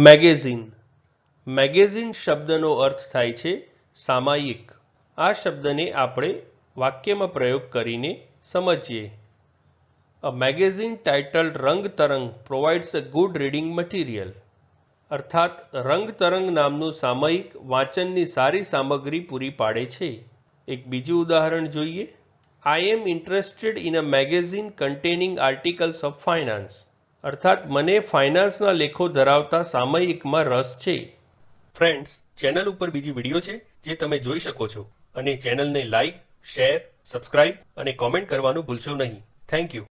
magazine magazine શબ્દનો અર્થ થાય છે સામાયિક આ શબ્દને આપણે વાક્યમાં પ્રયોગ કરીને સમજીએ અ magazine title Rang Tarang provides a good reading material અર્થાત રંગ તરંગ નામનું સામયિક વાંચનની સારી સામગ્રી પૂરી પાડે છે એક બીજું ઉદાહરણ જોઈએ I am interested in a magazine containing articles of finance અર્થાત મને ફાઇનાન્સના લેખો ધરાવતા સામયિકમાં રસ છે ફ્રેન્ડ્સ ચેનલ ઉપર બીજી વિડીયો છે જે તમે જોઈ શકો છો અને ચેનલને લાઇક શેર સબસ્ક્રાઇબ અને કોમેન્ટ કરવાનું ભૂલશો નહીં થેન્ક યુ